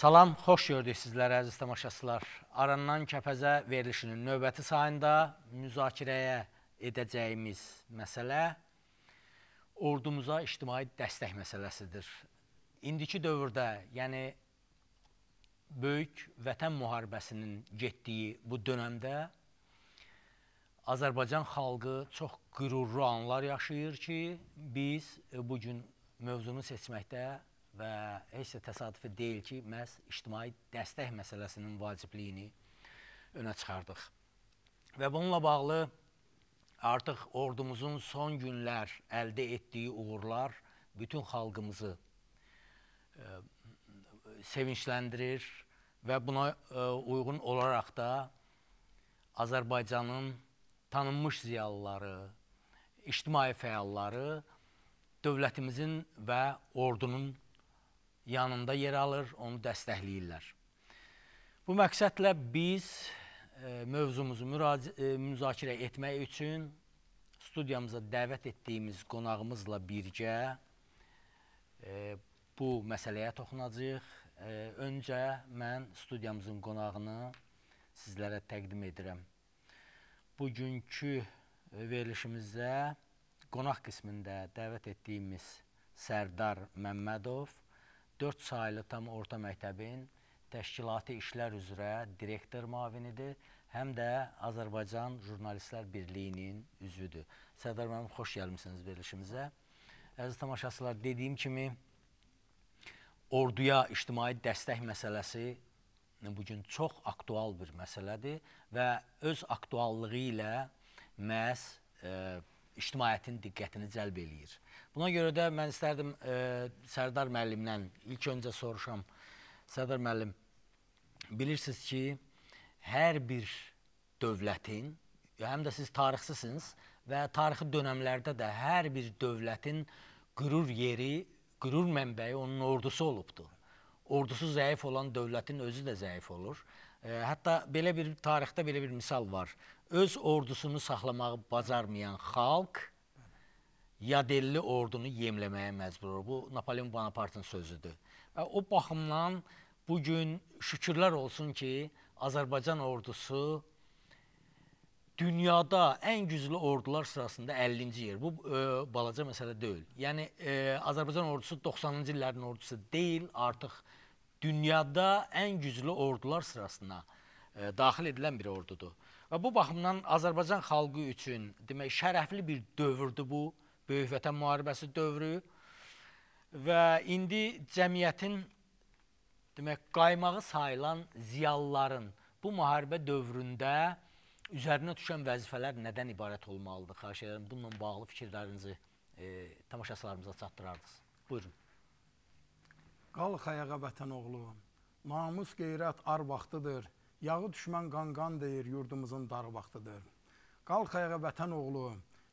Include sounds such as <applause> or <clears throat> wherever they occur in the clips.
Salam, xoş gördük sizlərə əziz tamaşaçılar. Arandan Kəpəzə verilişinin növbəti sayında müzakirəyə edəcəyimiz məsələ ordumuza ictimai dəstək məsələsidir. İndiki dövrdə, yəni böyük vətən müharibəsinin getdiyi bu dönəmdə Azərbaycan xalqı çox qürurlu anlar yaşayır ki, biz bu gün mövzunu seçməkdə və heç də təsadüfi deyil ki, məhz ictimai dəstək məsələsinin vacibliyini önə çıxardıq. Və bununla bağlı artıq ordumuzun son günlər əldə etdiyi uğurlar bütün xalqımızı ə, e, sevinçləndirir və buna ə, e, uyğun olaraq da Azərbaycanın tanınmış ziyalıları, ictimai fəalları dövlətimizin və ordunun yanında yer alır, onu dəstəkləyirlər. Bu məqsədlə biz e, mövzumuzu e, müzakirə etmək üçün studiyamıza dəvət etdiyimiz qonağımızla birgə e, bu məsələyə toxunacaq. E, öncə mən studiyamızın qonağını sizlərə təqdim edirəm. Bugünkü e, verilişimizdə qonaq qismində dəvət etdiyimiz Sərdar Məmmədov 4 saylı tam orta məktəbin təşkilati işlər üzrə direktor mavinidir, həm də Azərbaycan Jurnalistlər Birliyinin üzvüdür. Sədar müəllim, xoş gəlmisiniz verilişimizə. Əziz tamaşaçılar, dediyim kimi orduya ictimai dəstək məsələsi bu gün çox aktual bir məsələdir və öz aktuallığı ilə məhz e, ictimaiyyətin diqqətini cəlb eləyir. Buna görə də mən istərdim e, Sərdar müəllimdən ilk öncə soruşam. Sərdar müəllim, bilirsiniz ki, hər bir dövlətin, həm də siz tarixçisiniz və tarixi dönəmlərdə də hər bir dövlətin qürur yeri, qürur mənbəyi onun ordusu olubdur. Ordusu zəif olan dövlətin özü də zəif olur. E, hətta belə bir tarixdə belə bir misal var. Öz ordusunu saxlamağı bacarmayan xalq yadelli ordunu yemləməyə məcbur olur. Bu, Napoleon Bonapartın sözüdür. Və o baxımdan bugün şükürlər olsun ki, Azərbaycan ordusu dünyada ən güclü ordular sırasında 50-ci yer. Bu, e, balaca məsələ deyil. Yəni, e, Azərbaycan ordusu 90-cı illərin ordusu deyil, artıq dünyada ən güclü ordular sırasına e, daxil edilən bir ordudur. Və bu baxımdan Azərbaycan xalqı üçün demək şərəfli bir dövrdür bu. Böyük Vətən müharibəsi dövrü və indi cəmiyyətin demək qaymağı sayılan ziyalıların bu müharibə dövründə üzərinə düşən vəzifələr nədən ibarət olmalıdır? Xahiş edirəm bununla bağlı fikirlərinizi e, tamaşaçılarımıza çatdırardınız. Buyurun. Qalx ayağa vətən oğlu. Namus qeyrət ar vaxtıdır. Yağı düşmən qanqan deyir, yurdumuzun dar vaxtıdır. Qalx ayağa vətən oğlu.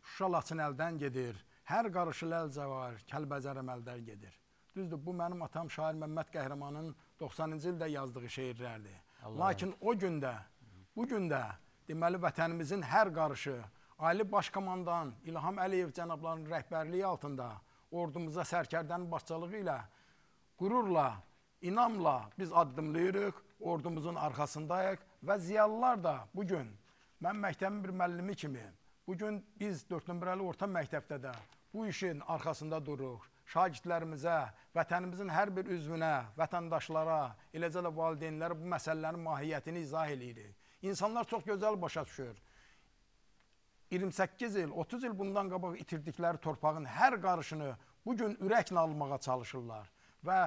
Şuşa Laçın əldən gedir, hər qarışıl əl cəvar, Kəlbəzərəm əldən gedir. Düzdür, bu mənim atam şair Məmməd Qəhrəmanın 90-cı ildə yazdığı şeirlərdir. Allah Lakin o gündə, bu gündə deməli vətənimizin hər qarışı Ali Baş Komandan İlham Əliyev cənablarının rəhbərliyi altında ordumuza sərkərdənin başçılığı ilə qürurla, inamla biz addımlayırıq, ordumuzun arxasındayıq və ziyalılar da bugün mən məktəbin bir müəllimi kimi Bugün biz 4 nömrəli orta məktəbdə də bu işin arxasında dururuq. Şagirdlərimizə, vətənimizin hər bir üzvünə, vətəndaşlara, eləcə də valideynlərə bu məsələlərin mahiyyətini izah eləyirik. İnsanlar çox gözəl başa düşür. 28 il, 30 il bundan qabaq itirdikləri torpağın hər qarışını bugün ürəklə almağa çalışırlar və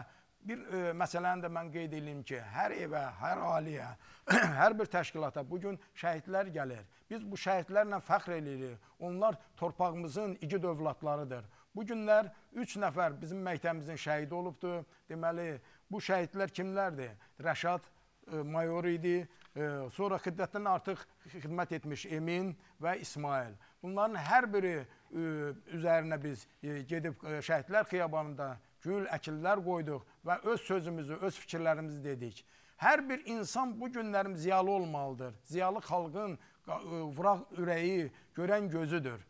Bir e, məsələni də mən qeyd edim ki, hər evə, hər aliyə, <clears throat> hər bir təşkilata bu gün şəhidlər gəlir. Biz bu şəhidlərlə fəxr eləyirik. Onlar torpağımızın igid övladlarıdır. Bu günlər 3 nəfər bizim məktəbimizin şəhidi olubdu. Deməli, bu şəhidlər kimlərdir? Rəşad e, mayor idi, e, sonra xidmətdən artıq xidmət etmiş Emin və İsmail. Bunların hər biri e, üzərinə biz e, gedib e, şəhidlər xiyabanında gül, əkillər qoyduq və öz sözümüzü, öz fikirlərimizi dedik. Hər bir insan bu günlərim ziyalı olmalıdır. Ziyalı xalqın vuraq ürəyi, görən gözüdür.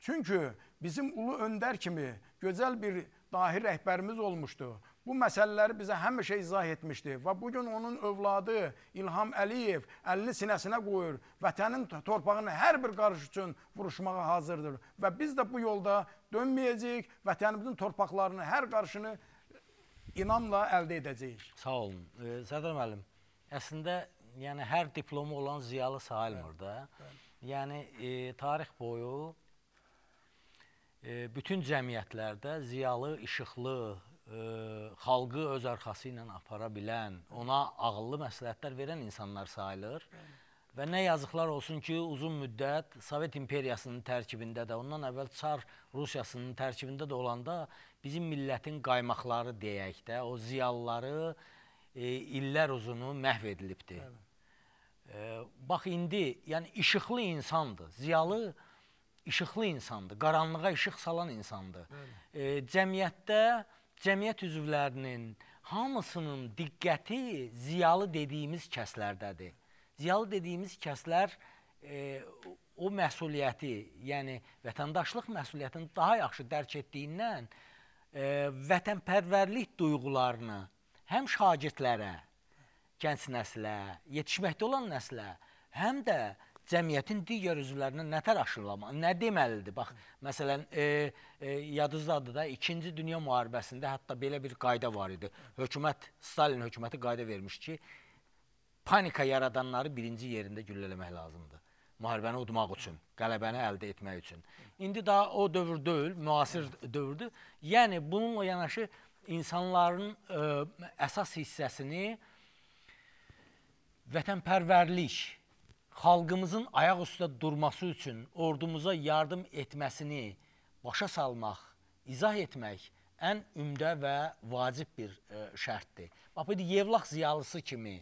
Çünki bizim ulu öndər kimi gözəl bir dahi rəhbərimiz olmuşdu. Bu məsələləri bizə həmişə izah etmişdi və bugün onun övladı İlham Əliyev əlini sinəsinə qoyur, vətənin torpağının hər bir qarış üçün vuruşmağa hazırdır və biz də bu yolda dönməyəcəyik, vətənimizin torpaqlarının hər qarışını inamla əldə edəcəyik. Sağ olun. E, Sədər müəllim, əslində yəni hər diplomu olan ziyalı sayılmır da. Yəni e, tarix boyu e, bütün cəmiyyətlərdə ziyalı, işıqlı, e, xalqı öz arxası ilə apara bilən, ona ağıllı məsləhətlər verən insanlar sayılır. Və nə yazıqlar olsun ki, uzun müddət Sovet imperiyasının tərkibində də, ondan əvvəl Çar Rusiyasının tərkibində də olanda bizim millətin qaymaqları deyək də, o ziyalıları e, illər uzunu məhv edilibdir. E, bax, indi, yəni, işıqlı insandır. Ziyalı işıqlı insandır, qaranlığa işıq salan insandır. E, cəmiyyətdə, cəmiyyət üzvlərinin hamısının diqqəti ziyalı dediyimiz kəslərdədir. Ziyalı dediyimiz kəslər e, o məsuliyyəti, yəni vətəndaşlıq məsuliyyətini daha yaxşı dərk etdiyindən, e, e, vətənpərvərlik duyğularını həm şagirdlərə, gənc nəslə, yetişməkdə olan nəslə, həm də cəmiyyətin digər üzvlərinə nə təraşırlama, nə deməlidir? Bax, məsələn, e, e, yadınızdadır da, 2-ci Dünya Müharibəsində hətta belə bir qayda var idi. Hökumət, Stalin hökuməti qayda vermiş ki, panika yaradanları birinci yerində güllələmək lazımdır müharibəni udmaq üçün, qələbəni əldə etmək üçün. İndi daha o dövr deyil, müasir dövrdür. Yəni bununla yanaşı insanların ə, e, əsas hissəsini vətənpərvərlik, xalqımızın ayaq üstə durması üçün ordumuza yardım etməsini başa salmaq, izah etmək ən ümdə və vacib bir ə, e, şərtdir. Bax, bu yevlaq ziyalısı kimi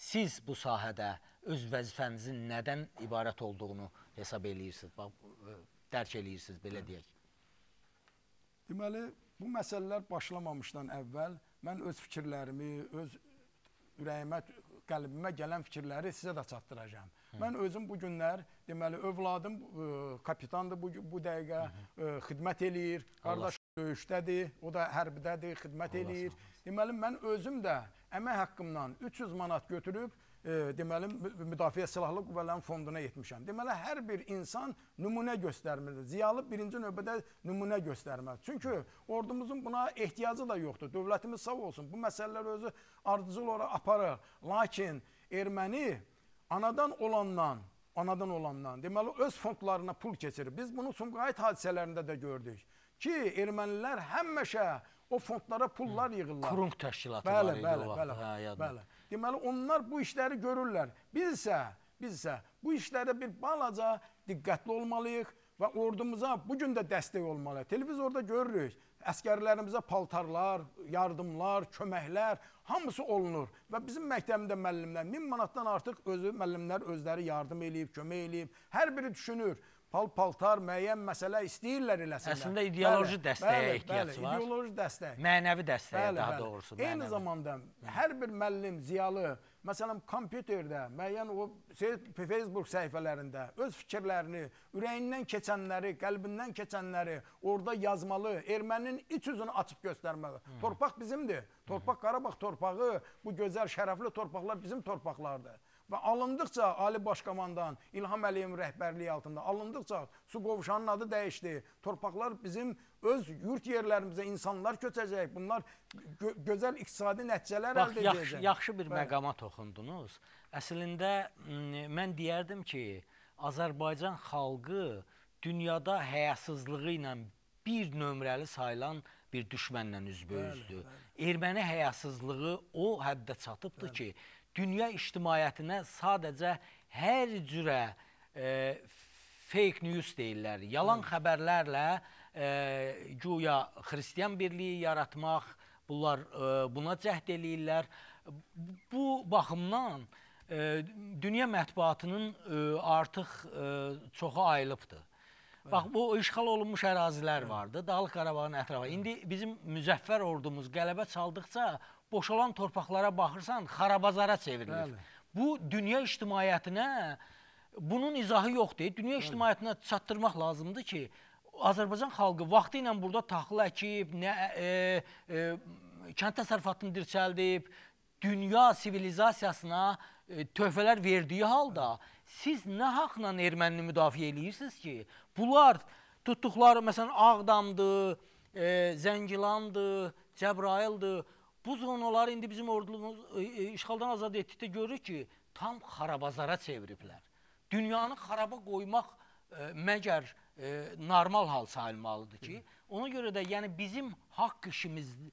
siz bu sahədə öz vəzifənizin nədən ibarət olduğunu hesab eləyirsiniz, bax, e, dərk eləyirsiniz, belə deyək? Deməli, bu məsələlər başlamamışdan əvvəl mən öz fikirlərimi, öz ürəyimə, qəlbimə gələn fikirləri sizə də çatdıracağam. Hı. Mən özüm bu günlər, deməli, övladım ə, e, kapitandır bu, bu dəqiqə, ə, e, xidmət eləyir, qardaş döyüşdədir, o da hərbdədir, xidmət Allah eləyir. Deməli, mən özüm də əmək haqqımdan 300 manat götürüb deməli müdafiə silahlı qüvvələrinin fonduna yetmişəm. Deməli hər bir insan nümunə göstərməlidir. Ziyalı birinci növbədə nümunə göstərməlidir. Çünki ordumuzun buna ehtiyacı da yoxdur. Dövlətimiz sağ olsun. Bu məsələlər özü ardıcıl olaraq aparır. Lakin erməni anadan olandan anadan olandan, deməli öz fondlarına pul keçirir. Biz bunu Sumqayıt hadisələrində də gördük ki, ermənilər həmişə o fondlara pullar yığırlar. Kurung təşkilatı bəli, var idi bəli, o vaxt. Bəli, hə, bəli. Deməli, onlar bu işləri görürlər. Biz isə, biz isə bu işlərdə bir balaca diqqətli olmalıyıq və ordumuza bu gün də dəstək olmalıyıq. Televizorda görürük, əskərlərimizə paltarlar, yardımlar, köməklər hamısı olunur və bizim məktəbində müəllimlər 1000 manatdan artıq özü müəllimlər özləri yardım eləyib, kömək eləyib. Hər biri düşünür pal-paltar müəyyən məsələ istəyirlər eləsinlər. Əslində ideoloji bəli, dəstəyə bəli, ehtiyac bəli, var. İdeoloji dəstək. Mənəvi dəstəyə bəli, daha bəli. doğrusu. Eyni mənəvi. zamanda hər bir müəllim, ziyalı, məsələn, kompüterdə, müəyyən o Facebook səhifələrində öz fikirlərini, ürəyindən keçənləri, qəlbindən keçənləri orada yazmalı, ermənin iç üzünü açıb göstərməli. Hı -hı. Torpaq bizimdir. Torpaq Qarabağ torpağı, bu gözəl, şərəfli torpaqlar bizim torpaqlardır və alındıqca Ali Baş Komandan İlham Əliyev rəhbərliyi altında alındıqca su qovşanın adı dəyişdi. Torpaqlar bizim öz yurt yerlərimizə insanlar köçəcək. Bunlar gö gözəl iqtisadi nəticələr Bax, əldə yaxşı, edəcək. Yaxşı bir Bəli. məqama toxundunuz. Əslində mən deyərdim ki, Azərbaycan xalqı dünyada həyasızlığı ilə bir nömrəli sayılan bir düşmənlə üzbə üzdü. Erməni həyasızlığı o həddə çatıbdı bəli. ki, dünya ictimaiyyətinə sadəcə hər cürə e, fake news deyirlər, yalan Hı. Hmm. xəbərlərlə e, güya xristiyan birliyi yaratmaq, bunlar e, buna cəhd eləyirlər. Bu baxımdan e, dünya mətbuatının e, artıq e, çoxu ayılıbdır. Bax, bu işğal olunmuş ərazilər vardı, Dağlıq Qarabağın ətrafı. İndi bizim müzəffər ordumuz qələbə çaldıqca boşalan torpaqlara baxırsan, xarabazara çevrilir. Bəli. Bu, dünya ictimaiyyətinə, bunun izahı yoxdur. Dünya Bəli. ictimaiyyətinə çatdırmaq lazımdır ki, Azərbaycan xalqı vaxtı ilə burada taxıl əkib, nə, e, e, kənd təsərrüfatını dirçəldib, dünya sivilizasiyasına e, töhfələr verdiyi halda siz nə haqla ermənini müdafiə eləyirsiniz ki, bunlar tutduqları, məsələn, Ağdamdır, e, Zəngilandır, Cəbraildir, Bu zonaları indi bizim ordumuz e, e, işğaldan azad etdikdə görürük ki, tam xarabazara çeviriblər. Dünyanı xaraba qoymaq e, məgər e, normal hal sayılmalıdır ki, ona görə də yəni bizim haqq işimiz e,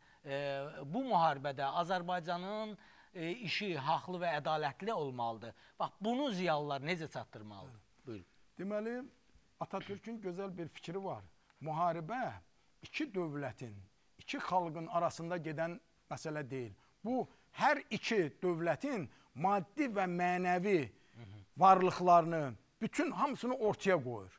bu müharibədə Azərbaycanın e, işi haqlı və ədalətli olmalıdır. Bax, bunu ziyalılar necə çatdırmalıdır? Buyurun. Deməli, Atatürk'ün gözəl bir fikri var. Müharibə iki dövlətin, iki xalqın arasında gedən məsələ deyil. Bu, hər iki dövlətin maddi və mənəvi varlıqlarını, bütün hamısını ortaya qoyur.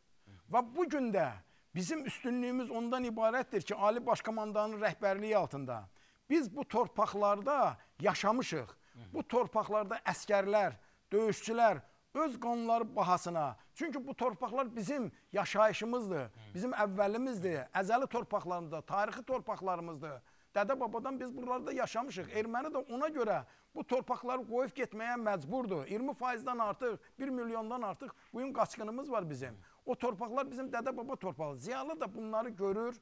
Və bugün də bizim üstünlüyümüz ondan ibarətdir ki, Ali Başkomandanın rəhbərliyi altında biz bu torpaqlarda yaşamışıq. Bu torpaqlarda əskərlər, döyüşçülər öz qanları bahasına. Çünki bu torpaqlar bizim yaşayışımızdır, bizim əvvəlimizdir, əzəli torpaqlarımızdır, tarixi torpaqlarımızdır. Dədə-babadan biz buralarda yaşamışıq. Erməni də ona görə bu torpaqları qoyub getməyə məcburdur. 20%-dən artıq, 1 milyondan artıq bugün qaçqınımız var bizim. O torpaqlar bizim dədə-baba torpağı. Ziyalı da bunları görür.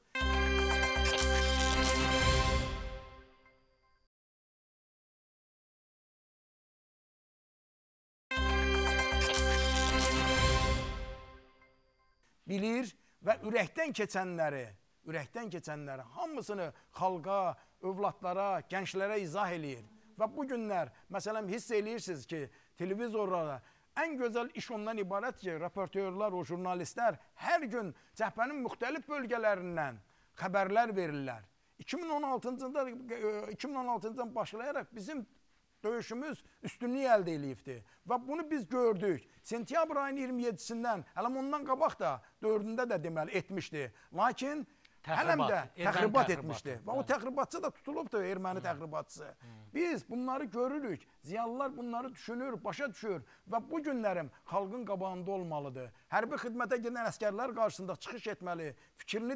Bilir və ürəkdən keçənləri ürəkdən keçənləri hamısını xalqa, övladlara, gənclərə izah eləyir. Və bu günlər, məsələn, hiss eləyirsiniz ki, televizorlara ən gözəl iş ondan ibarət ki, raportyorlar, o jurnalistlər hər gün cəhbənin müxtəlif bölgələrindən xəbərlər verirlər. 2016-cı 2016-dan e, başlayaraq bizim döyüşümüz üstünlük əldə eləyibdi. Və bunu biz gördük. Sentyabr ayının 27-sindən, hələm ondan qabaq da, 4-də də deməli etmişdi. Lakin Hələm də təxribat etmişdi. Və o hə. təxribatçı da tutulub da erməni hə. təxribatçısı. Biz bunları görürük. Ziyalılar bunları düşünür, başa düşür və bu günlərim xalqın qabağında olmalıdır. Hərbi xidmətə gedən əskərlər qarşısında çıxış etməli, fikrini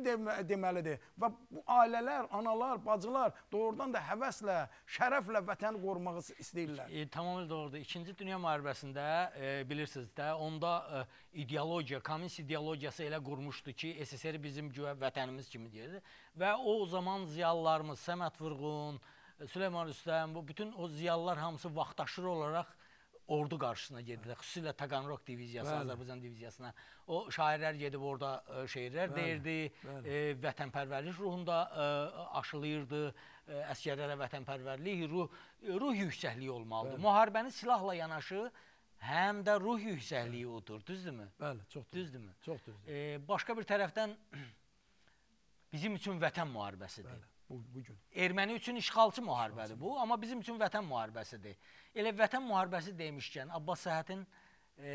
deməlidir və bu ailələr, analar, bacılar doğrudan da həvəslə, şərəflə vətəni qorumağı istəyirlər. E, tamamilə doğrudur. İkinci Dünya müharibəsində e, bilirsiniz də, onda e, ideologiya, komünist ideologiyası elə qurmuşdu ki, SSR bizim vətənimiz kimi deyirdi və o zaman ziyalılarımız Səməd Vurğun, Süleyman Rüstəm, bu bütün o ziyalılar hamısı vaxtaşırı olaraq ordu qarşısına gedilər. Xüsusilə Taganrog diviziyası, Bəli. Azərbaycan diviziyasına. O şairlər gedib orada e, şeirlər Bəli. deyirdi. Bəli. E, vətənpərvərlik ruhunda e, aşılayırdı. E, Əsgərlərə vətənpərvərlik, ruh, e, ruh yüksəkliyi olmalıdır. Bəli. Müharibəni silahla yanaşı həm də ruh yüksəkliyi odur, düzdürmü? Bəli, çox düzdür. Düzdürmü? Çox düzdür. E, başqa bir tərəfdən bizim üçün vətən müharibəsidir. Bəli bu, bu gün. Erməni üçün işğalçı müharibədir bu, amma bizim üçün vətən müharibəsidir. Elə vətən müharibəsi demişkən, Abbas Səhətin e,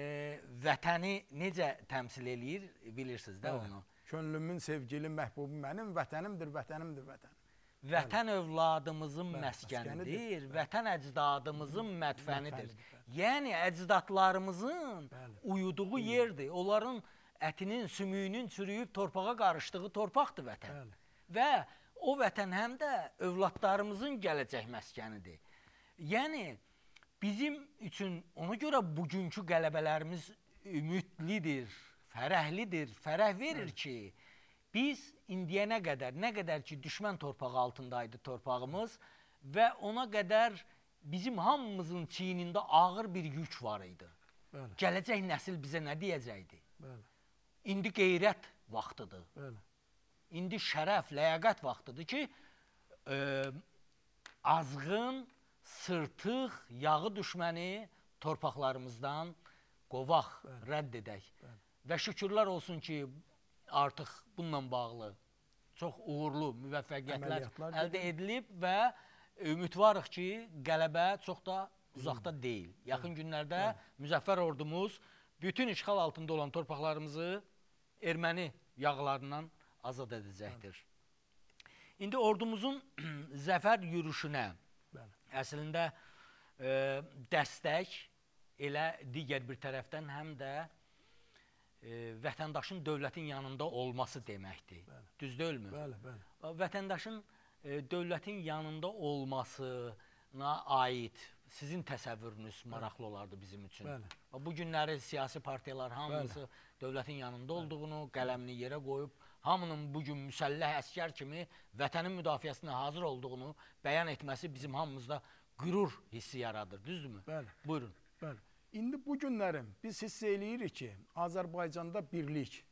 vətəni necə təmsil eləyir, bilirsiniz də hə, onu. Könlümün sevgili məhbubu mənim, vətənimdir, vətənimdir, vətənim. Vətən bəli. övladımızın bəli, məskənidir, bəli. vətən əcdadımızın mədfənidir. Yəni, əcdadlarımızın bəli. uyuduğu Uyur. yerdir. Onların ətinin, sümüyünün çürüyüb torpağa qarışdığı torpaqdır vətən. Bəli. Və o vətən həm də övladlarımızın gələcək məskənidir. Yəni bizim üçün ona görə bugünkü qələbələrimiz ümidlidir, fərəhlidir, fərəh verir Hı. ki, biz indiyənə qədər, nə qədər ki, düşmən torpağı altındaydı torpağımız və ona qədər bizim hamımızın çiynində ağır bir yük var idi. Bəli. Gələcək nəsil bizə nə deyəcəkdi? Bəli. İndi qeyrət vaxtıdır. Bəli indi şərəf, ləyaqət vaxtıdır ki, ə, e, azğın, sırtıq, yağı düşməni torpaqlarımızdan qovaq, bəli, rədd edək. Bəli. Və şükürlər olsun ki, artıq bununla bağlı çox uğurlu müvəffəqiyyətlər əldə edilib və ümidvarıq ki, qələbə çox da uzaqda Hı. deyil. Yaxın Hı. günlərdə Hı. müzəffər ordumuz bütün işğal altında olan torpaqlarımızı erməni yağlarından azad edəcəkdir. Bəli. İndi ordumuzun <clears throat> zəfər yürüşünə Bəli. əslində e, dəstək elə digər bir tərəfdən həm də e, vətəndaşın dövlətin yanında olması deməkdir. Bəli. Düz deyilmi? Bəli, bəli. Vətəndaşın e, dövlətin yanında olmasına aid sizin təsəvvürünüz maraqlı olardı bizim üçün. Bəli. Bu günləri siyasi partiyalar hamısı Bəli. dövlətin yanında Bəli. olduğunu, qələmini yerə qoyub hamının bu gün müsəlləh əskər kimi vətənin müdafiəsinə hazır olduğunu bəyan etməsi bizim hamımızda qürur hissi yaradır, düzdürmü? Bəli. Buyurun. Bəli. İndi bu günlərim biz hiss eləyirik ki, Azərbaycanda birlik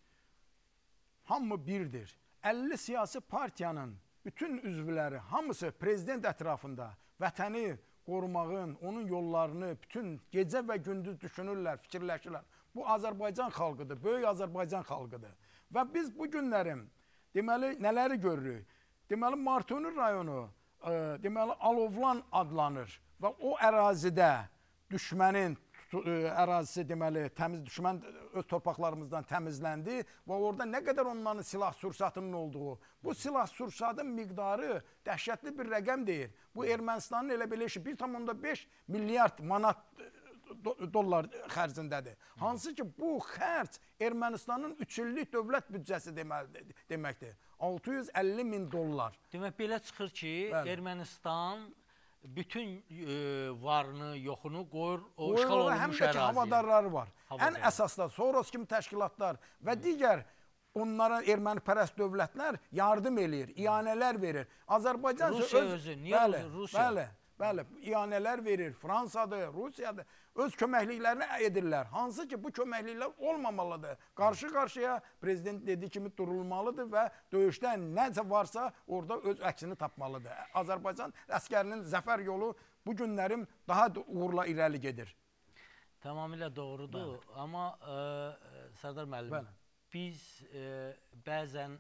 hamı birdir. 50 siyasi partiyanın bütün üzvləri hamısı prezident ətrafında vətəni qorumağın, onun yollarını bütün gecə və gündüz düşünürlər, fikirləşirlər. Bu Azərbaycan xalqıdır, böyük Azərbaycan xalqıdır. Və biz bu günlərin deməli nələri görürük? Deməli Martönür rayonu e, deməli Alovlan adlanır və o ərazidə düşmənin e, ərazisi deməli təmiz düşmən öz torpaqlarımızdan təmizləndi və orada nə qədər onların silah sursatının olduğu, bu silah sursatın miqdarı dəhşətli bir rəqəm deyir. Bu Ermənistanın elə belə işi 1.5 milyard manat dollar xərcindədir. Hansı ki, bu xərc Ermənistanın 3 illik dövlət büdcəsi deməkdir. 650 min dollar. Demək, belə çıxır ki, Bəli. Ermənistan bütün e, varını, yoxunu qoyur o qoyur, işğal olunmuş əraziyə. Həm də ki, havadarları var. Havadarlar. Ən əsasda Soros kimi təşkilatlar və Hı. digər onlara erməni pərəst dövlətlər yardım eləyir, iyanələr verir. Azərbaycan Rusiya öz, özü, niyə bəli, Rusiya? Bəli, Bəli, iyanələr verir. Fransadır, Rusiyadır. Öz köməkliklərini edirlər. Hansı ki, bu köməkliklər olmamalıdır. Qarşı-qarşıya prezident dediyi kimi durulmalıdır və döyüşdə nəsə varsa orada öz əksini tapmalıdır. Azərbaycan əskərinin zəfər yolu bu günlərim daha uğurla irəli gedir. Tamamilə doğrudur. Bəli. Amma ə, e, Sərdar müəllim, Bəli. biz ə, e, bəzən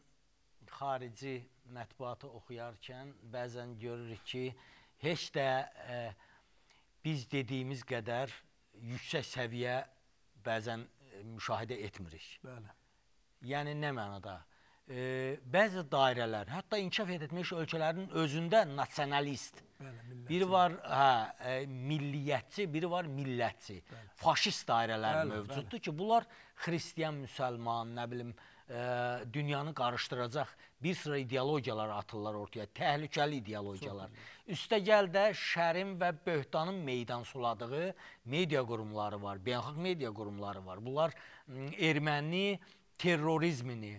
xarici mətbuatı oxuyarkən bəzən görürük ki, heç də e, biz dediyimiz qədər yüksək səviyyə bəzən e, müşahidə etmirik. Bəli. Yəni nə mənada? E, bəzi dairələr, hətta inkişaf etmiş ölkələrin özündə nasionalist, Bəli, biri var hə, e, milliyyətçi, biri var millətçi, bəli. faşist dairələr bəli, mövcuddur bəli. ki, bunlar xristiyan, müsəlman, nə bilim, e, dünyanı qarışdıracaq bir sıra ideologiyalar atırlar ortaya, təhlükəli ideologiyalar. Çox, Üstəgəl də şərin və böhtanın meydan suladığı media qurumları var, beynəlxalq media qurumları var. Bunlar erməni terrorizmini,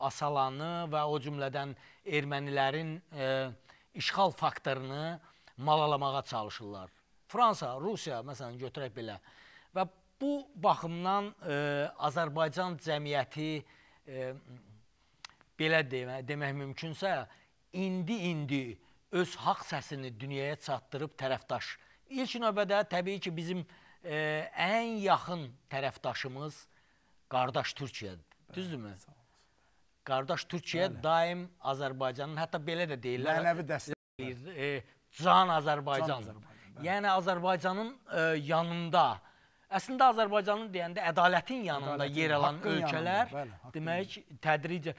asalanı və o cümlədən ermənilərin e, işğal faktorunu malalamağa çalışırlar. Fransa, Rusiya məsələn götürək belə. Və bu baxımdan e, Azərbaycan cəmiyyəti e, belə demək, demək mümkünsə indi-indi öz haqq səsini dünyaya çatdırıb tərəfdaş. İlk növbədə təbii ki, bizim e, ən yaxın tərəfdaşımız qardaş Türkiyədir. Düzdürmü? Qardaş Türkiyə Bəli. daim Azərbaycanın, hətta belə də deyirlər. Mənəvi dəstək. E, can Azərbaycan. Can Azərbaycan yəni Azərbaycanın e, yanında, Əslində Azərbaycanın deyəndə ədalətin yanında ədalətin, yer alan ölkələr yanında, bəli, demək tədricə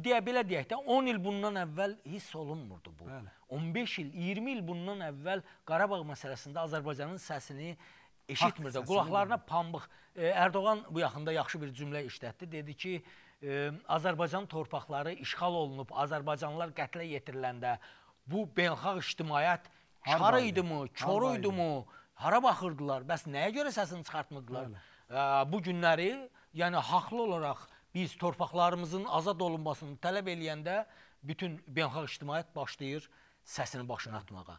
deyə belə deyək də 10 il bundan əvvəl hiss olunmurdu bu. Bəli. 15 il, 20 il bundan əvvəl Qarabağ məsələsində Azərbaycanın səsini eşitmir də. Qulaqlarına pambıq. Ərdoğan e, bu yaxında yaxşı bir cümlə işlətdi. Dedi ki, e, Azərbaycan torpaqları işğal olunub, Azərbaycanlılar qətlə yetiriləndə bu beynəlxalq ictimaiyyət kar idimi, kor idimi, hara baxırdılar? Bəs nəyə görə səsini çıxartmırdılar? E, bu günləri, yəni haqlı olaraq biz torpaqlarımızın azad olunmasını tələb eləyəndə bütün beynəlxalq ictimaiyyət başlayır səsini başına atmağa.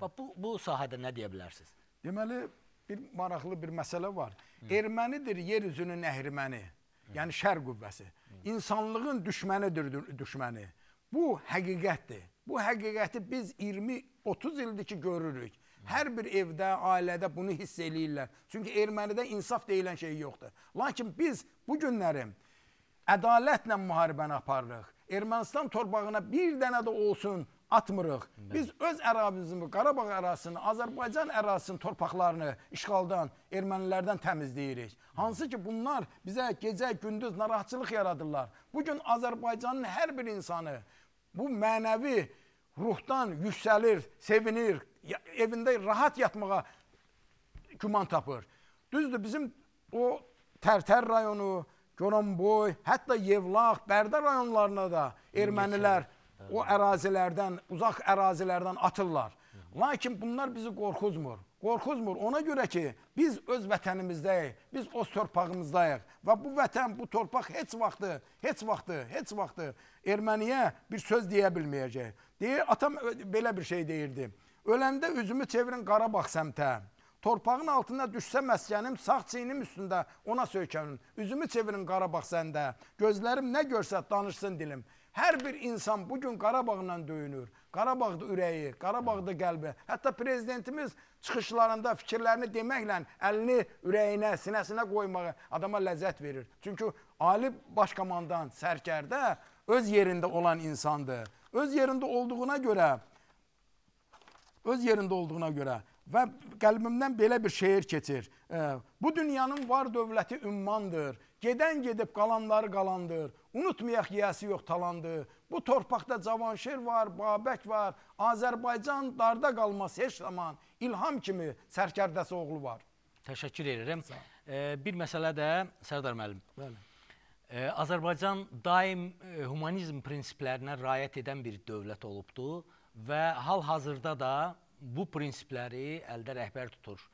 Bax, bu, bu sahədə nə deyə bilərsiniz? Deməli, bir maraqlı bir məsələ var. Hı. Ermənidir yeryüzünün əhriməni, yəni şər qüvvəsi. Hı. İnsanlığın düşmənidir düşməni. Bu həqiqətdir. Bu həqiqəti biz 20-30 ildir ki, görürük. Hər bir evdə, ailədə bunu hiss eləyirlər. Çünki ermənidə insaf deyilən şey yoxdur. Lakin biz bu günlərim ədalətlə müharibəni aparırıq. Ermənistan torbağına bir dənə də olsun atmırıq. Biz öz ərazimizi, Qarabağ ərazisini, Azərbaycan ərazisinin torpaqlarını işğaldan, ermənilərdən təmizləyirik. Hansı ki, bunlar bizə gecə, gündüz narahatçılıq yaradırlar. Bugün Azərbaycanın hər bir insanı bu mənəvi ruhdan yüksəlir, sevinir, evində rahat yatmağa güman tapır. Düzdür, bizim o Tərtər rayonu, Goranboy, hətta Yevlax, Bərdə rayonlarına da ermənilər o ərazilərdən, uzaq ərazilərdən atırlar. Lakin bunlar bizi qorxuzmur. Qorxuzmur ona görə ki, biz öz vətənimizdəyik, biz öz torpağımızdayıq və bu vətən, bu torpaq heç vaxtı, heç vaxtı, heç vaxtı erməniyə bir söz deyə bilməyəcək. Deyir, atam belə bir şey deyirdi. Öləndə üzümü çevirin Qarabağ səmtə. Torpağın altına düşsə məskənim, sağ çiynim üstündə ona söykənin. Üzümü çevirin Qarabağ səndə. Gözlərim nə görsə danışsın dilim. Hər bir insan bugün Qarabağla döyünür. Qarabağda ürəyi, Qarabağda qəlbi. Hətta prezidentimiz çıxışlarında fikirlərini deməklə əlini ürəyinə, sinəsinə qoymağı adama ləzzət verir. Çünki ali baş komandan, sərkərdə öz yerində olan insandır. Öz yerində olduğuna görə, öz yerində olduğuna görə və qəlbimdən belə bir şeir keçir. Bu dünyanın var dövləti ümmandır. Gedən gedib qalanları qalandır. Unutmayaq yiyəsi yox talandır. Bu torpaqda Cavanşir var, Babək var. Azərbaycan darda qalmaz heç zaman. İlham kimi sərkərdəsi oğlu var. Təşəkkür edirəm. E, bir məsələ də Sərdar müəllim. Bəli. E, Azərbaycan daim e, humanizm prinsiplərinə riayət edən bir dövlət olubdur və hal-hazırda da bu prinsipləri əldə rəhbər tutur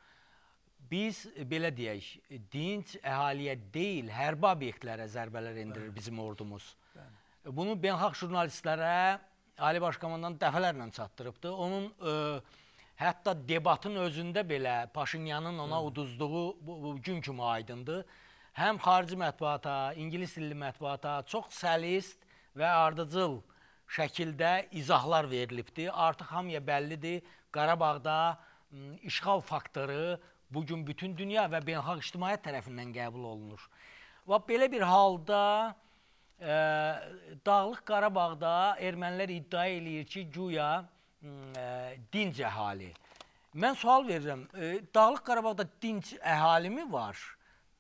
biz belə deyək, dinç əhaliyə deyil, hərbi obyektlərə zərbələr endirir Bəli. bizim ordumuz. Bəli. Bunu beynəlxalq jurnalistlərə Ali Başkomandan dəfələrlə çatdırıbdı. Onun ə, e, hətta debatın özündə belə Paşinyanın ona Bəli. uduzduğu bu, bu gün kimi aydındır. Həm xarici mətbuata, ingilis dilli mətbuata çox səlist və ardıcıl şəkildə izahlar verilibdi. Artıq hamıya bəllidir, Qarabağda işğal faktoru bugün bütün dünya və beynəlxalq ictimaiyyət tərəfindən qəbul olunur. Və belə bir halda ə, e, Dağlıq Qarabağda ermənilər iddia eləyir ki, güya ə, mm, e, dinc əhali. Mən sual verirəm, ə, e, Dağlıq Qarabağda dinc əhali mi var?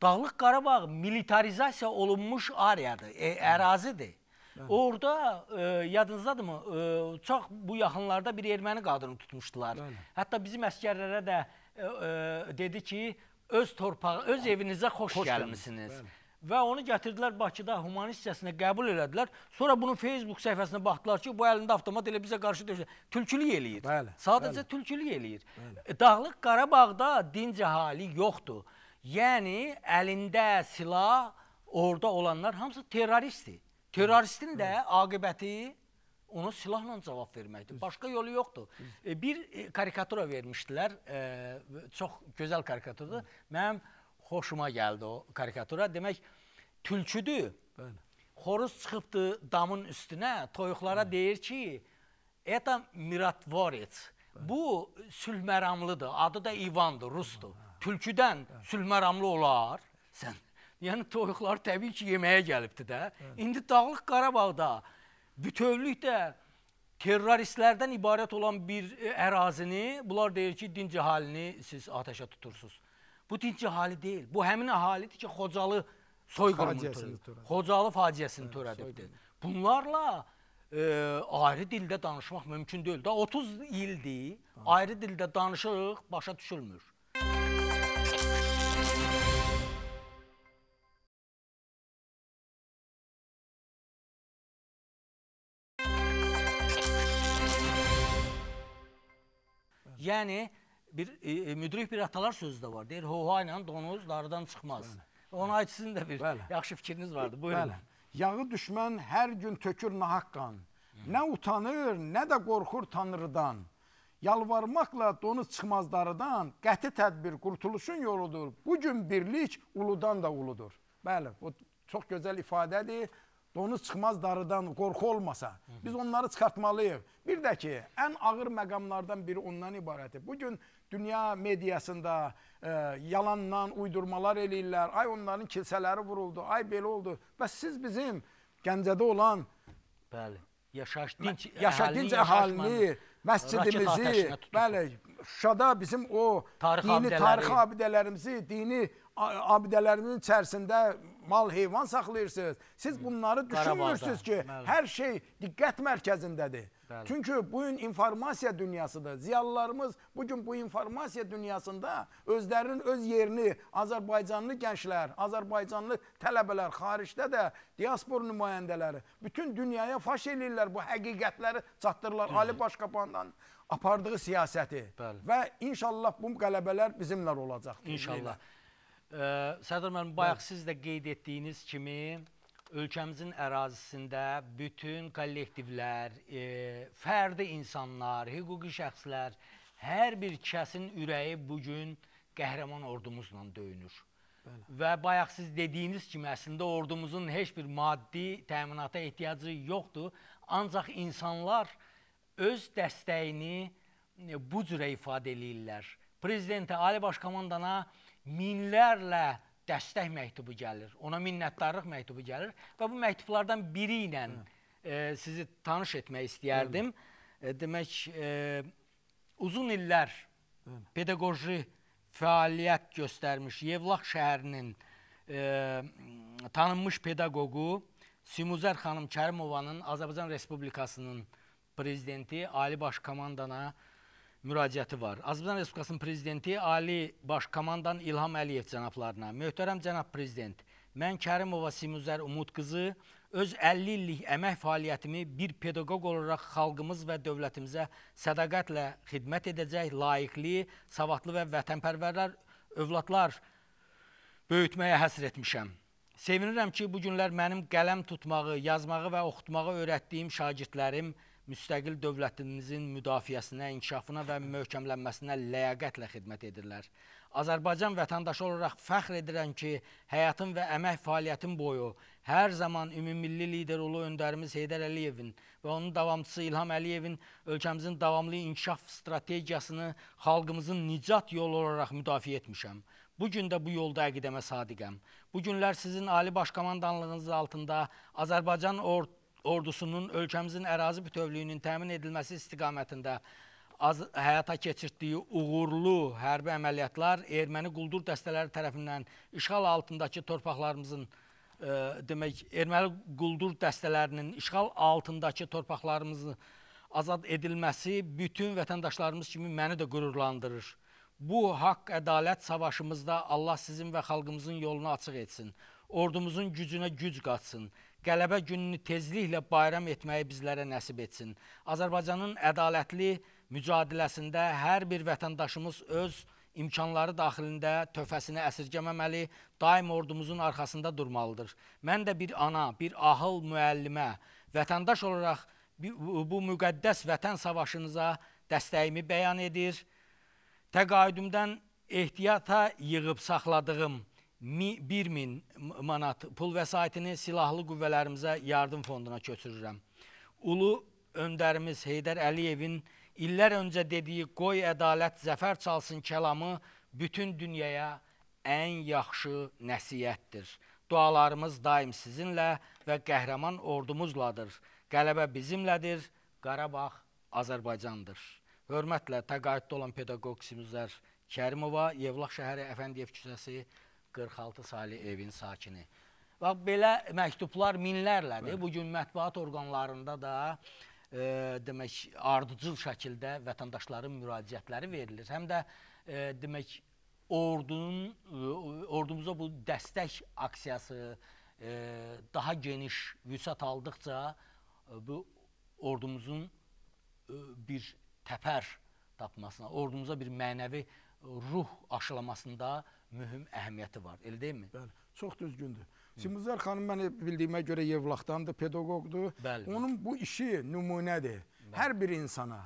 Dağlıq Qarabağ militarizasiya olunmuş ariyadır, e, ərazidir. Bəli. Orada e, yadınızdadır mı? E, çox bu yaxınlarda bir erməni qadını tutmuşdular. Bəli. Hətta bizim əskərlərə də e, E, e, dedi ki, öz torpağı, öz evinizə xoş, xoş gəlmisiniz. Bəli. Və onu gətirdilər Bakıda humanistiyasına qəbul elədilər. Sonra bunun Facebook səhifəsinə baxdılar ki, bu əlində avtomat elə bizə qarşı döyüşür. Tülkülük eləyir. Bəli, Sadəcə bəli. tülkülük eləyir. Bəli. E, Dağlıq Qarabağda din cəhali yoxdur. Yəni əlində silah orada olanlar hamısı terroristdir. Terroristin də aqibəti ona silahla cavab verməkdir. Başqa yolu yoxdur. E, bir e, karikatura vermişdilər. E, çox gözəl karikaturadır. Mənim xoşuma gəldi o karikatura. Demək, tülküdür. Bəli. Xoruz çıxıbdı damın üstünə, toyuqlara Bəli. deyir ki, "Это миротворец". Bu sülməramlıdır. Adı da İvandır, Rusdur. Hə. Tülküdən hə. sülməramlı olar. Sən yəni toyuqlar təbii ki, yeməyə gəlibdi də. İndi Dağlıq Qarabağda bütövlükdə terroristlərdən ibarət olan bir e, ərazini, bunlar deyir ki, dinc əhalini siz atəşə tutursunuz. Bu dinc əhali deyil. Bu həmin əhalidir ki, Xocalı soyqırımını törədib. Xocalı faciəsini hə, törədibdir. Bunlarla e, ayrı dildə danışmaq mümkün deyil. Da 30 ildir ayrı dildə danışırıq, başa düşülmür. Yəni bir e, e, müdrik bir atalar sözü də var. Deyir, hova ilə donuz dardan çıxmaz. Bəli. Ona aid sizin də bir Bəli. yaxşı fikriniz vardı. Buyurun. Bəli. Yağı düşmən hər gün tökür nahaq qan. Nə utanır, nə də qorxur tanrıdan. Yalvarmaqla donuz çıxmazlardan qəti tədbir qurtuluşun yoludur. Bu gün birlik uludan da uludur. Bəli, bu çox gözəl ifadədir. Donuz çıxmaz darıdan qorxu olmasa. Biz onları çıxartmalıyıq. Bir də ki, ən ağır məqamlardan biri ondan ibarətdir. Bugün dünya mediasında e, yalandan uydurmalar eləyirlər. Ay onların kilsələri vuruldu, ay belə oldu. Və siz bizim Gəncədə olan Bəli. Yaşayış dinc yaşa dinc əhalini, məscidimizi, bəli, Şuşada bizim o tarix dini tarixi abidələrimizi, dini abidələrimizin içərisində mal, heyvan saxlayırsınız. Siz bunları düşünmürsünüz ki, Məli. hər şey diqqət mərkəzindədir. Bəli. Çünki bugün informasiya dünyasıdır. Ziyalılarımız bugün bu informasiya dünyasında özlərinin öz yerini, Azərbaycanlı gənclər, Azərbaycanlı tələbələr, xaricdə də diaspor nümayəndələri, bütün dünyaya faş eləyirlər bu həqiqətləri çatdırırlar Hı. Ali Başqapandan apardığı siyasəti. Bəli. Və inşallah bu qələbələr bizimlə olacaqdır. İnşallah. Bizimlə. Sədr müəllim, bayaq siz də qeyd etdiyiniz kimi ölkəmizin ərazisində bütün kollektivlər, e, fərdi insanlar, hüquqi şəxslər, hər bir kəsin ürəyi bu gün qəhrəman ordumuzla döyünür. Bəli. Və bayaq siz dediyiniz kimi əslində ordumuzun heç bir maddi təminata ehtiyacı yoxdur, ancaq insanlar öz dəstəyini e, bu cürə ifadə eləyirlər. Prezidentə, Ali Baş Komandana minlərlə dəstək məktubu gəlir, ona minnətdarlıq məktubu gəlir və bu məktublardan biri ilə e, sizi tanış etmək istəyərdim. E, demək, e, uzun illər pedaqoji fəaliyyət göstərmiş Yevlaq şəhərinin e, tanınmış pedaqoqu Simuzər xanım Kərimovanın Azərbaycan Respublikasının prezidenti Ali Baş Komandana müraciəti var. Azərbaycan Respublikasının prezidenti Ali Baş Komandan İlham Əliyev cənablarına. Möhtərəm cənab prezident, mən Kərimova Simüzər Umud qızı öz 50 illik əmək fəaliyyətimi bir pedaqoq olaraq xalqımız və dövlətimizə sədaqətlə xidmət edəcək, layiqli, savadlı və vətənpərvərlər övladlar böyütməyə həsr etmişəm. Sevinirəm ki, bu günlər mənim qələm tutmağı, yazmağı və oxutmağı öyrətdiyim şagirdlərim, müstəqil dövlətimizin müdafiəsinə, inkişafına və möhkəmlənməsinə ləyaqətlə xidmət edirlər. Azərbaycan vətəndaşı olaraq fəxr edirəm ki, həyatım və əmək fəaliyyətim boyu hər zaman ümummilli lider ulu öndərimiz Heydər Əliyevin və onun davamçısı İlham Əliyevin ölkəmizin davamlı inkişaf strategiyasını xalqımızın nicat yolu olaraq müdafiə etmişəm. Bu gün də bu yolda əqidəmə sadiqəm. Bu günlər sizin Ali Baş Komandanlığınız altında Azərbaycan ordusu ordusunun ölkəmizin ərazi bütövlüyünün təmin edilməsi istiqamətində az, həyata keçirtdiyi uğurlu hərbi əməliyyatlar erməni quldur dəstələri tərəfindən işğal altındakı torpaqlarımızın e, demək erməni quldur dəstələrinin işğal altındakı torpaqlarımızı azad edilməsi bütün vətəndaşlarımız kimi məni də qürurlandırır. Bu haqq ədalət savaşımızda Allah sizin və xalqımızın yolunu açıq etsin. Ordumuzun gücünə güc qatsın qələbə gününü tezliklə bayram etməyi bizlərə nəsib etsin. Azərbaycanın ədalətli mücadiləsində hər bir vətəndaşımız öz imkanları daxilində töhfəsini əsirgəməməli, daim ordumuzun arxasında durmalıdır. Mən də bir ana, bir ahıl müəllimə, vətəndaş olaraq bu müqəddəs vətən savaşınıza dəstəyimi bəyan edir. Təqaüdümdən ehtiyata yığıb saxladığım 1 min manat pul vəsaitini silahlı qüvvələrimizə yardım fonduna köçürürəm. Ulu öndərimiz Heydər Əliyevin illər öncə dediyi qoy ədalət zəfər çalsın kəlamı bütün dünyaya ən yaxşı nəsiyyətdir. Dualarımız daim sizinlə və qəhrəman ordumuzladır. Qələbə bizimlədir, Qarabağ Azərbaycandır. Hörmətlə təqaüddə olan pedaqoq Simüzər Kərimova, Yevlax şəhəri Əfəndiyev küçəsi 46 saylı evin sakini. Bax, belə məktublar minlərlədir. Bugün mətbuat orqanlarında da e, demək, ardıcıl şəkildə vətəndaşların müraciətləri verilir. Həm də e, demək, ordunun, e, ordumuza bu dəstək aksiyası e, daha geniş vüsat aldıqca e, bu ordumuzun e, bir təpər tapmasına, ordumuza bir mənəvi ruh aşılamasında mühüm əhəmiyyəti var, elə deyilmi? Bəli, çox düzgündür. Simuzar xanım mən bildiyimə görə Yevlaxdandır, pedaqoqdur. Onun bu işi nümunədir Bəli. hər bir insana.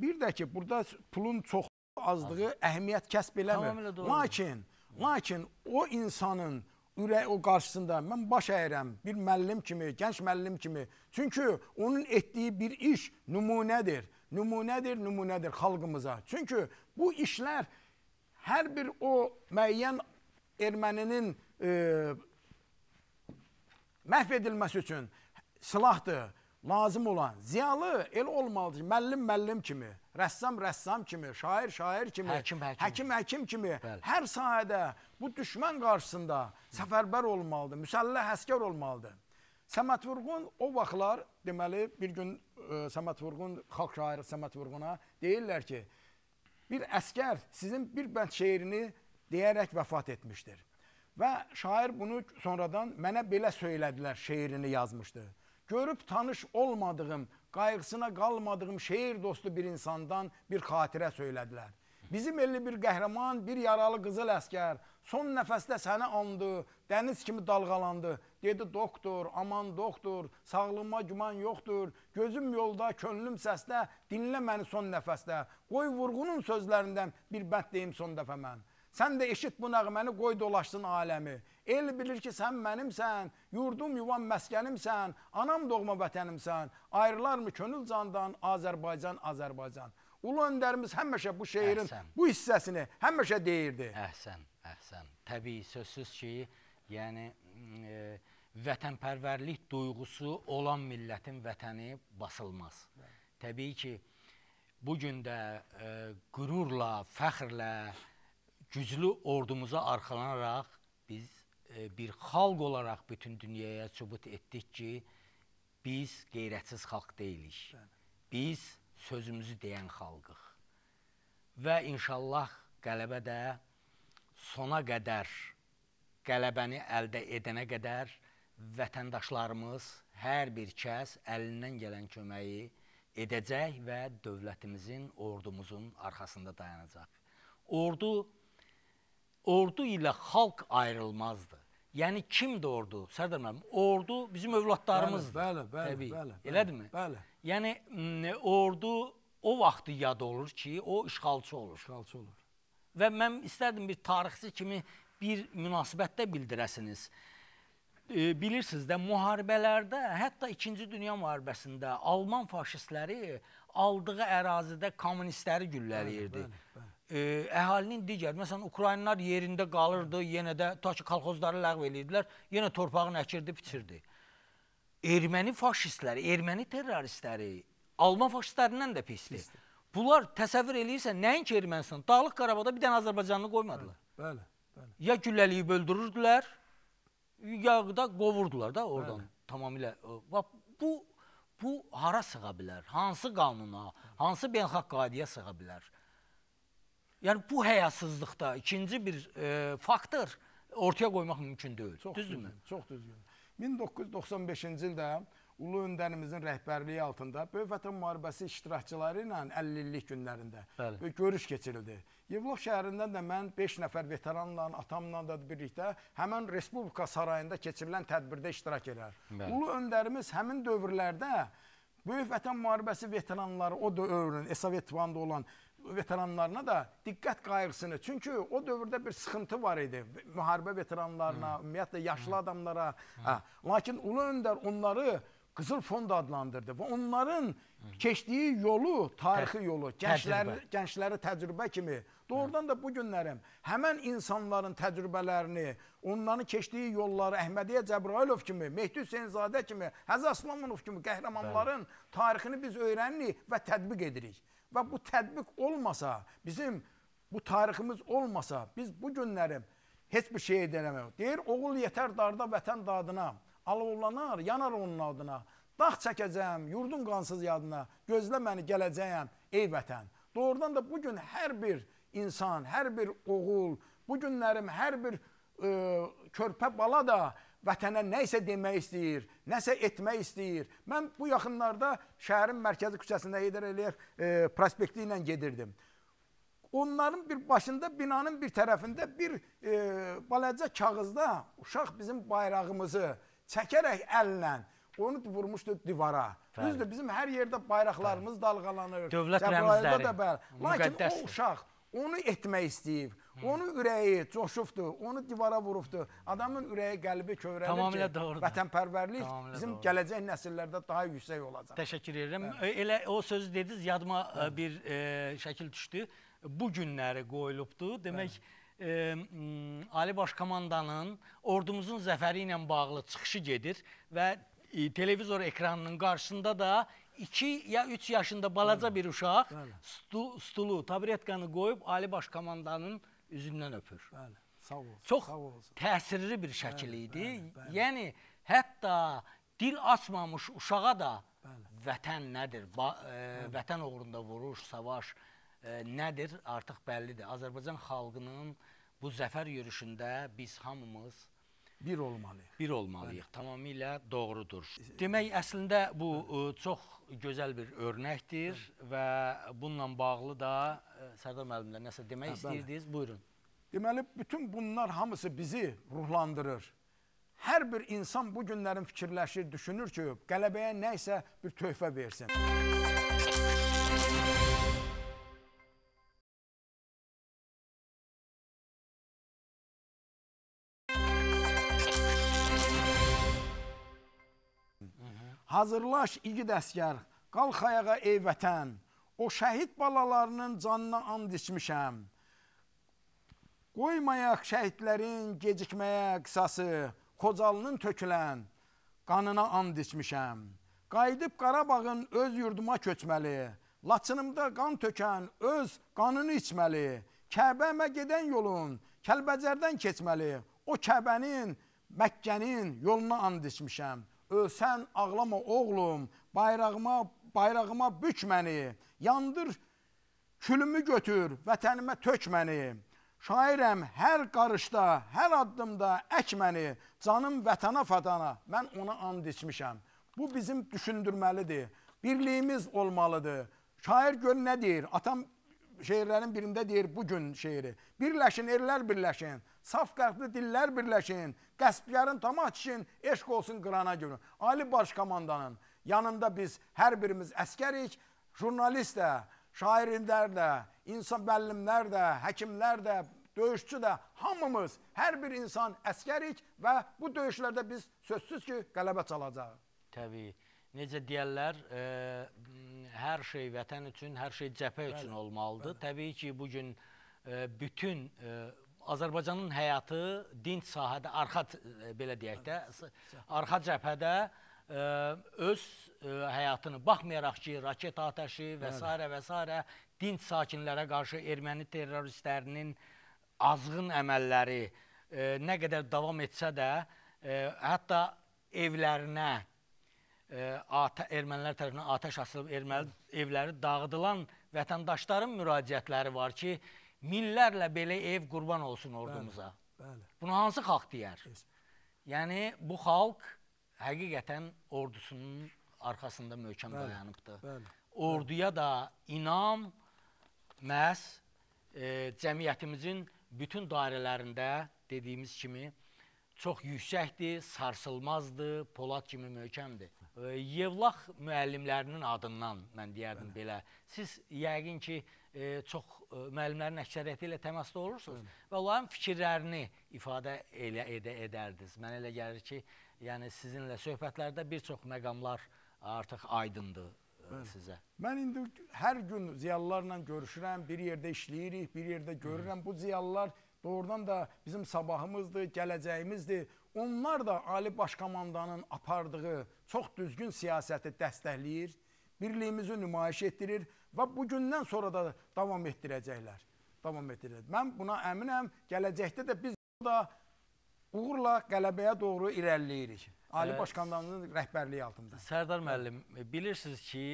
Bir də ki, burada pulun çox azlığı əhəmiyyət kəsb eləmir. Lakin, lakin o insanın ürək o qarşısında mən baş əyirəm bir müəllim kimi, gənc müəllim kimi. Çünki onun etdiyi bir iş nümunədir. Nümunədir, nümunədir xalqımıza. Çünki bu işlər hər bir o müəyyən erməninin e, məhv edilməsi üçün silahdır, lazım olan. Ziyalı el olmalıdır. Məllim məllim kimi, rəssam rəssam kimi, şair şair kimi, həkim həkim, həkim, həkim kimi Bəli. hər sahədə bu düşmən qarşısında səfərbər olmalıdır, müsəlləh əskər olmalıdır. Səməd Vurğun o vaxtlar deməli bir gün ə, e, Səməd Vurğun xalq şairi Səməd Vurğuna deyirlər ki, bir əskər sizin bir bənd şeirini deyərək vəfat etmişdir. Və şair bunu sonradan mənə belə söylədilər şeirini yazmışdı. Görüb tanış olmadığım, qayğısına qalmadığım şeir dostu bir insandan bir xatirə söylədilər. Bizim 51 qəhrəman bir yaralı qızıl əskər son nəfəsdə səni andı, dəniz kimi dalğalandı. Dedi doktor, aman doktor, sağlığıma güman yoxdur. Gözüm yolda, könlüm səsdə, dinlə məni son nəfəsdə. Qoy vurğunun sözlərindən bir bənd deyim son dəfə mən. Sən də eşit bu nəğməni, qoy dolaşsın aləmi. El bilir ki, sən mənimsən, yurdum, yuvam, məskənimsən, anam doğma vətənimsən. Ayrılarmı könül candan Azərbaycan, Azərbaycan. Ulu öndərimiz həmişə bu şeirin əhsən. bu hissəsini həmişə deyirdi. Əhsən, əhsən. Təbii, sözsüz ki, yəni e, vətənpərvərlik duyğusu olan millətin vətəni basılmaz. Bəli. Təbii ki, bu gün də e, qürurla, fəxrlə güclü ordumuza arxalanaraq biz e, bir xalq olaraq bütün dünyaya sübut etdik ki, biz qeyrətsiz xalq deyilik. Bəli. Biz sözümüzü deyən xalqıq. Və inşallah qələbə də sona qədər, qələbəni əldə edənə qədər vətəndaşlarımız hər bir kəs əlindən gələn köməyi edəcək və dövlətimizin, ordumuzun arxasında dayanacaq. Ordu, ordu ilə xalq ayrılmazdır. Yəni kim doğurdu? Sərdar müəllim, ordu bizim övladlarımızdır. Bəli, bəli, təbii. bəli. bəli Elədirmi? Bəli. Yəni ordu o vaxtı yad olur ki, o işğalçı olur. İşğalçı olur. Və mən istərdim bir tarixçi kimi bir münasibətdə bildirəsiniz. E, bilirsiniz də müharibələrdə, hətta 2-ci Dünya müharibəsində Alman faşistləri aldığı ərazidə kommunistləri güllələyirdi. Bəli, bəli, bəli e, əhalinin digər, məsələn, Ukraynalar yerində qalırdı, yenə də ta ki, kolxozları ləğv edirdilər, yenə torpağını əkirdi, bitirdi. Erməni faşistləri, erməni terroristləri, Alman faşistlərindən də pisdir. pisdir. Bunlar təsəvvür eləyirsən, nəinki Ermənistan, Dağlıq Qarabada bir dənə Azərbaycanlı qoymadılar. Bəli, bəli. Ya gülləliyib öldürürdülər, ya da qovurdular da oradan bəli. tamamilə. Bu, bu hara sığa bilər? Hansı qanuna, hansı beynəlxalq qaydaya sığa bilər? Yəni bu həyasızlıqda ikinci bir e, faktor ortaya qoymaq mümkün deyil. Düzdürmü? Çox düzgün. 1995-ci ildə Ulu öndərimizin rəhbərliyi altında Böyük Vətən müharibəsi iştirakçıları ilə 50 illik günlərində Bəli. görüş keçirildi. Yevlov şəhərindən də mən 5 nəfər veteranla, atamla da birlikdə həmin Respublika sarayında keçirilən tədbirdə iştirak edər. Bəli. Ulu öndərimiz həmin dövrlərdə Böyük Vətən müharibəsi veteranları o dövrün Esovet Vandı olan veteranlarına da diqqət qayğısını. Çünki o dövrdə bir sıxıntı var idi müharibə veteranlarına, Hı. Hmm. ümumiyyətlə yaşlı Hı. Hmm. adamlara. Hı. Hmm. Hə. Lakin Ulu Öndər onları Qızıl Fond adlandırdı və onların Hı. keçdiyi yolu, tarixi yolu, gəncləri, təcrübə. gəncləri təcrübə kimi doğrudan Hı. da bu günlərim həmən insanların təcrübələrini, onların keçdiyi yolları Əhmədiyə Cəbrailov kimi, Mehdi Hüseynzadə kimi, Həzi Aslanov kimi qəhrəmanların Bəli. tarixini biz öyrənirik və tətbiq edirik. Və bu tətbiq olmasa, bizim bu tariximiz olmasa, biz bu günləri heç bir şey edələməyik. Deyir, oğul yetər darda vətən dadına, alovlanar, yanar onun adına. Dağ çəkəcəm, yurdun qansız yadına, gözlə məni gələcəyəm, ey vətən. Doğrudan da bugün hər bir insan, hər bir oğul, bu günlərim hər bir ə, körpə bala da vətənə nə isə demək istəyir, nəsə etmək istəyir. Mən bu yaxınlarda şəhərin mərkəzi küçəsində Heydər Əliyev e, prospekti ilə gedirdim. Onların bir başında binanın bir tərəfində bir e, balaca kağızda uşaq bizim bayrağımızı çəkərək əllə onu vurmuşdu divara. Düzdür, bizim hər yerdə bayraqlarımız Bəli. dalğalanır. Dövlət rəmzləri. Da bəl. Lakin o uşaq onu etmək istəyib. Onun ürəyi coşubdu, onu divara vurubdu. Adamın ürəyi, qəlbi kövrəlir Tamamilə ki, doğrudur. vətənpərvərlik Tamamilə bizim doğrudur. gələcək nəsillərdə daha yüksək olacaq. Təşəkkür edirəm. Bəli. Elə o sözü dediniz, yadıma e, Bəli. bir e, şəkil düşdü. Bu günləri qoyulubdu. Demək, Bəli. e, Ali Baş Komandanın ordumuzun zəfəri ilə bağlı çıxışı gedir və e, televizor ekranının qarşısında da 2 ya 3 yaşında balaca Bəli. bir uşaq Bəli. Stu, stulu, taburetkanı qoyub Ali Baş Komandanın üzündən öpür. Bəli. Sağ olsun. Çox sağ olsun. təsirli bir şəkil bəli, idi. Bəli, bəli. Yəni hətta dil açmamış uşağa da bəli. vətən nədir? Ba e, vətən uğrunda vuruş, savaş e, nədir? Artıq bəllidir. Azərbaycan xalqının bu zəfər yürüşündə biz hamımız bir olmalıyıq. Bir olmalıyıq. Bəli. Tamamilə doğrudur. Demək əslində bu Bəli. E, çox gözəl bir örnəkdir Bəli. və bununla bağlı da e, Sərdar müəllimlə nəsə demək Bəli. istəyirdiniz? Buyurun. Deməli bütün bunlar hamısı bizi ruhlandırır. Hər bir insan bu günlərin fikirləşir, düşünür ki, qələbəyə nə isə bir töhfə versin. Müzik hazırlaş igid əskər, qalx ayağa ey vətən, o şəhid balalarının canına and içmişəm. Qoymayaq şəhidlərin gecikməyə qısası, Xocalının tökülən qanına and içmişəm. Qayıdıb Qarabağın öz yurduma köçməli, Laçınımda qan tökən öz qanını içməli, Kəbəmə gedən yolun Kəlbəcərdən keçməli, o Kəbənin, Məkkənin yoluna and içmişəm ölsən ağlama oğlum, bayrağıma, bayrağıma bük məni, yandır külümü götür, vətənimə tök məni. Şairəm hər qarışda, hər addımda ək məni, canım vətana fədana, mən ona and içmişəm. Bu bizim düşündürməlidir, birliyimiz olmalıdır. Şair gör nə deyir, atam şeirlərin birində deyir bu gün şeiri. Birləşin ellər birləşin, saf qəlbli dillər birləşin, qəsbkarın tamah kişinin eşq olsun qırana günü. Ali Baş komandanın yanında biz hər birimiz əskərik, jurnalist də, şairlər də, insan müəllimlər də, həkimlər də, döyüşçü də hamımız, hər bir insan əskərik və bu döyüşlərdə biz sözsüz ki, qələbə çalacağıq. Təbii necə deyərlər, ə, e, hər şey vətən üçün, hər şey cəbhə bəli, üçün olmalıdır. Bəli. Təbii ki, bu gün e, bütün ə, e, Azərbaycanın həyatı dinc sahədə, arxa belə deyək də, arxa cəbhədə ə, öz ə, həyatını baxmayaraq ki, raket atəşi və s. və s. dinc sakinlərə qarşı erməni terroristlərinin azğın əməlləri ə, nə qədər davam etsə də, ə, hətta evlərinə ata, ermənilər tərəfindən atəş açılıb erməni evləri dağıdılan vətəndaşların müraciətləri var ki, minlərlə belə ev qurban olsun ordumuza. Bəli, bəli. Bunu hansı xalq deyər? Yes. Yəni, bu xalq həqiqətən ordusunun arxasında möhkəm dayanıbdır. Bəli, Orduya da inam məhz e, cəmiyyətimizin bütün dairələrində dediyimiz kimi çox yüksəkdir, sarsılmazdır, polad kimi möhkəmdir. Yevlax müəllimlərinin adından mən deyərdim belə. Siz yəqin ki, e, çox e, müəllimlərin əksəriyyəti ilə təmasda olursunuz və onların fikirlərini ifadə elə edə edərdiniz. Mənə elə gəlir ki, yəni sizinlə söhbətlərdə bir çox məqamlar artıq aydındır e, sizə. Mən indi hər gün ziyalılarla görüşürəm, bir yerdə işləyirik, bir yerdə görürəm. Bu ziyalılar doğrudan da bizim sabahımızdır, gələcəyimizdir. Onlar da Ali Baş Komandanın apardığı çox düzgün siyasəti dəstəkləyir, birliyimizi nümayiş etdirir və bugündən sonra da davam etdirəcəklər. Davam etdirir. Mən buna əminəm, gələcəkdə də biz da uğurla qələbəyə doğru irəliləyirik. Ali Baş Komandanın rəhbərliyi altında. Sərdar müəllim, bilirsiniz ki,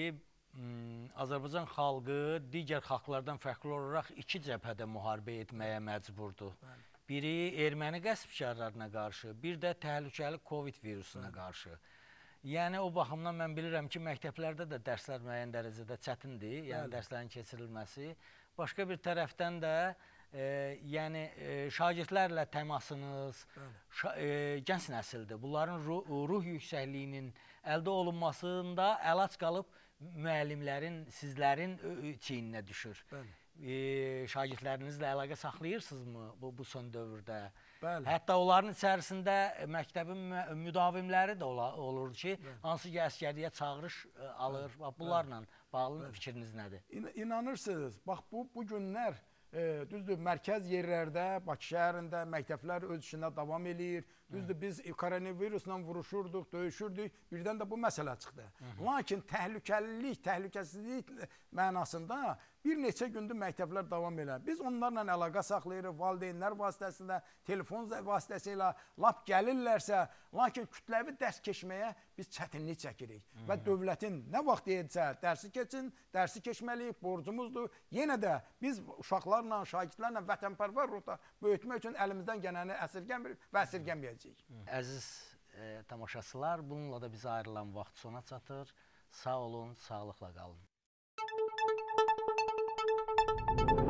Azərbaycan xalqı digər xalqlardan fərqli olaraq iki cəbhədə müharibə etməyə məcburdur. Bəli. Biri erməni qəsbkarlarına qarşı, bir də təhlükəli COVID virusuna qarşı. Yəni o baxımdan mən bilirəm ki, məktəblərdə də dərslər müəyyən dərəcədə çətindir, yəni dərslərin keçirilməsi. Başqa bir tərəfdən də e, yəni e, şagirdlərlə təmasınız şa e, gənc nəsildir. Bunların ruh, ruh yüksəkliyinin əldə olunmasında əlac qalıb müəllimlərin, sizlərin çiyninə düşür. Bəli e, şagirdlərinizlə əlaqə saxlayırsınızmı bu, bu son dövrdə? Bəli. Hətta onların içərisində məktəbin müdavimləri də ola, olur ki, Bəli. hansı ki əskəriyə çağırış ə, e, alır. Bəli. Bunlarla bağlı Bəli. fikriniz nədir? İn inanırsınız. Bax bu bu günlər E, düzdür, mərkəz yerlərdə, Bakı şəhərində məktəblər öz işində davam eləyir. Düzdür, biz koronavirusla vuruşurduq, döyüşürdük. Birdən də bu məsələ çıxdı. Hı -hı. Lakin təhlükəlilik, təhlükəsizlik mənasında bir neçə gündür məktəblər davam elə. Biz onlarla əlaqə saxlayırıq, valideynlər vasitəsilə, telefon vasitəsilə, lap gəlirlərsə, lakin kütləvi dərs keçməyə biz çətinlik çəkirik. Hı -hı. Və dövlətin nə vaxt deyəcə dərsi keçin, dərsi keçməliyik, borcumuzdur. Yenə də biz uşaqlarla, şagirdlərlə vətənpərvər ruhda böyütmək üçün əlimizdən gələni əsirgəmirik və əsirgəməyəcəyik. Əziz e, tamaşaçılar, bununla da bizə ayrılan vaxt sona çatır. Sağ olun, sağlıqla qalın. thank you